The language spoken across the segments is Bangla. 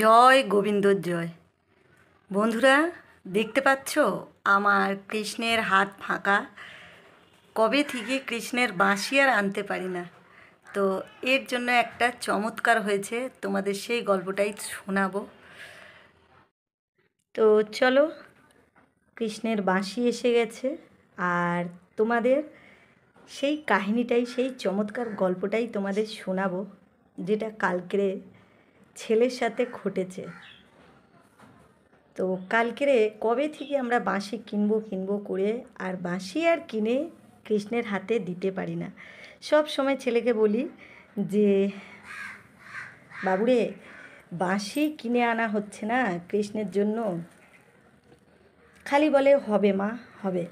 জয় গোবিন্দর জয় বন্ধুরা দেখতে পাচ্ছ আমার কৃষ্ণের হাত ফাঁকা কবে থেকে কৃষ্ণের বাঁশি আর আনতে পারি না তো এর জন্য একটা চমৎকার হয়েছে তোমাদের সেই গল্পটাই শোনাবো তো চলো কৃষ্ণের বাঁশি এসে গেছে আর তোমাদের সেই কাহিনিটাই সেই চমৎকার গল্পটাই তোমাদের শোনাবো যেটা কালকে ছেলের সাথে ঘটেছে তো কালকেরে কবে থেকে আমরা বাঁশি কিনবো কিনবো করে আর বাঁশি আর কিনে কৃষ্ণের হাতে দিতে পারি না সব সময় ছেলেকে বলি যে বাবুরে বাঁশি কিনে আনা হচ্ছে না কৃষ্ণের জন্য খালি বলে হবে মা হবে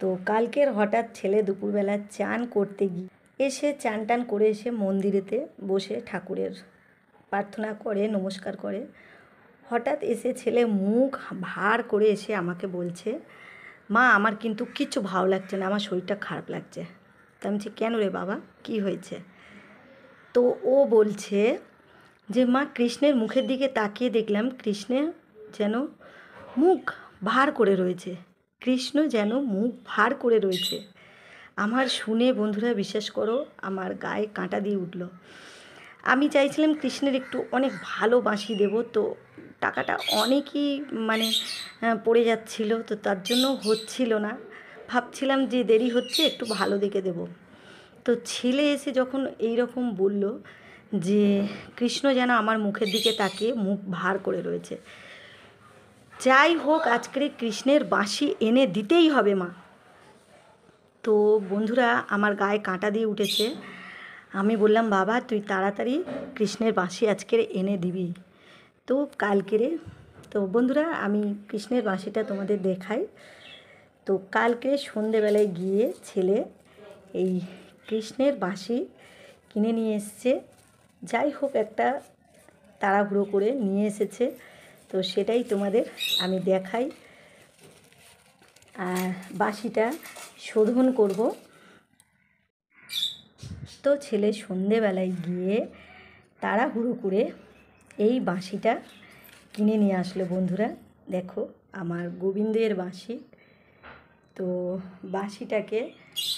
তো কালকের হঠাৎ ছেলে দুপুরবেলা চান করতে গিয়ে এসে চান টান করে এসে মন্দিরেতে বসে ঠাকুরের প্রার্থনা করে নমস্কার করে হঠাৎ এসে ছেলে মুখ ভার করে এসে আমাকে বলছে মা আমার কিন্তু কিচ্ছু ভালো লাগছে না আমার শরীরটা খারাপ লাগছে তা আমি কেন রে বাবা কি হয়েছে তো ও বলছে যে মা কৃষ্ণের মুখের দিকে তাকিয়ে দেখলাম কৃষ্ণের যেন মুখ ভার করে রয়েছে কৃষ্ণ যেন মুখ ভার করে রয়েছে আমার শুনে বন্ধুরা বিশ্বাস করো আমার গায়ে কাঁটা দিয়ে উঠলো আমি চাইছিলাম কৃষ্ণের একটু অনেক ভালো বাঁশি দেব তো টাকাটা অনেকই মানে পড়ে যাচ্ছিল তো তার জন্য হচ্ছিল না ভাবছিলাম যে দেরি হচ্ছে একটু ভালো দেখে দেব তো ছেলে এসে যখন এই রকম বলল যে কৃষ্ণ যেন আমার মুখের দিকে তাকে মুখ ভার করে রয়েছে যাই হোক আজকের কৃষ্ণের বাঁশি এনে দিতেই হবে মা তো বন্ধুরা আমার গায়ে কাঁটা দিয়ে উঠেছে আমি বললাম বাবা তুই তাড়াতাড়ি কৃষ্ণের বাঁশি আজকের এনে দিবি তো কালকেরে তো বন্ধুরা আমি কৃষ্ণের বাঁশিটা তোমাদের দেখাই তো কালকে সন্ধেবেলায় গিয়ে ছেলে এই কৃষ্ণের বাঁশি কিনে নিয়ে এসছে যাই হোক একটা তাড়াহুড়ো করে নিয়ে এসেছে তো সেটাই তোমাদের আমি দেখাই আর বাঁশিটা শোধন করব সুস্থ ছেলে সন্ধেবেলায় গিয়ে তাড়াহুড়ো করে এই বাঁশিটা কিনে নিয়ে আসলো বন্ধুরা দেখো আমার গোবিন্দের বাঁশি তো বাঁশিটাকে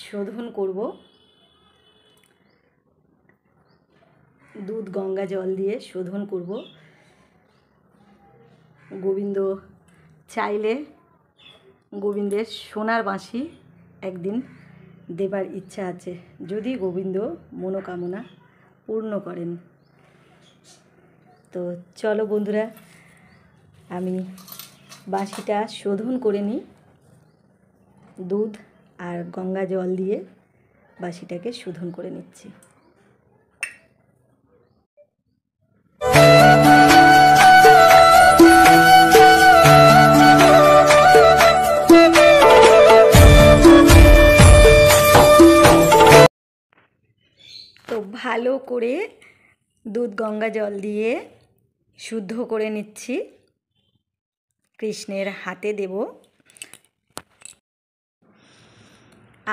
শোধন করব দুধ গঙ্গা জল দিয়ে শোধন করব গোবিন্দ চাইলে গোবিন্দের সোনার বাঁশি একদিন দেবার ইচ্ছা আছে যদি গোবিন্দ মনোকামনা পূর্ণ করেন তো চলো বন্ধুরা আমি বাসিটা শোধন করে নিই দুধ আর গঙ্গা জল দিয়ে বাসিটাকে শোধন করে নিচ্ছি তো ভালো করে দুধ গঙ্গা জল দিয়ে শুদ্ধ করে নিচ্ছি কৃষ্ণের হাতে দেব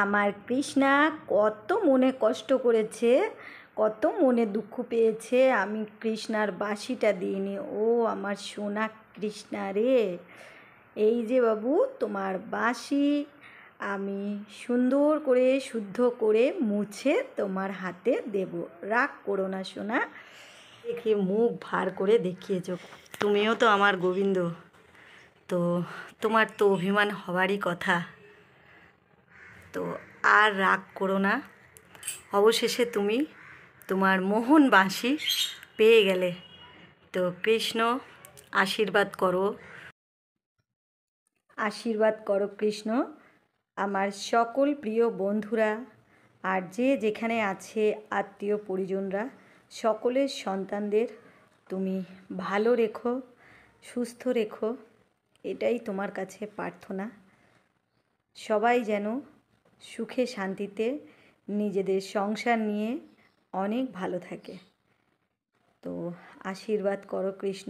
আমার কৃষ্ণা কত মনে কষ্ট করেছে কত মনে দুঃখ পেয়েছে আমি কৃষ্ণার বাসিটা দিইনি ও আমার সোনা কৃষ্ণা রে এই যে বাবু তোমার বাসি আমি সুন্দর করে শুদ্ধ করে মুছে তোমার হাতে দেব রাগ করো না সোনা দেখে মুখ ভার করে দেখিয়েছো তুমিও তো আমার গোবিন্দ তো তোমার তো অভিমান হওয়ারই কথা তো আর রাগ করো না অবশেষে তুমি তোমার মোহন বাঁশি পেয়ে গেলে তো কৃষ্ণ আশীর্বাদ করো আশীর্বাদ করো কৃষ্ণ আমার সকল প্রিয় বন্ধুরা আর যে যেখানে আছে আত্মীয় পরিজনরা সকলের সন্তানদের তুমি ভালো রেখো সুস্থ রেখো এটাই তোমার কাছে প্রার্থনা সবাই যেন সুখে শান্তিতে নিজেদের সংসার নিয়ে অনেক ভালো থাকে তো আশীর্বাদ করো কৃষ্ণ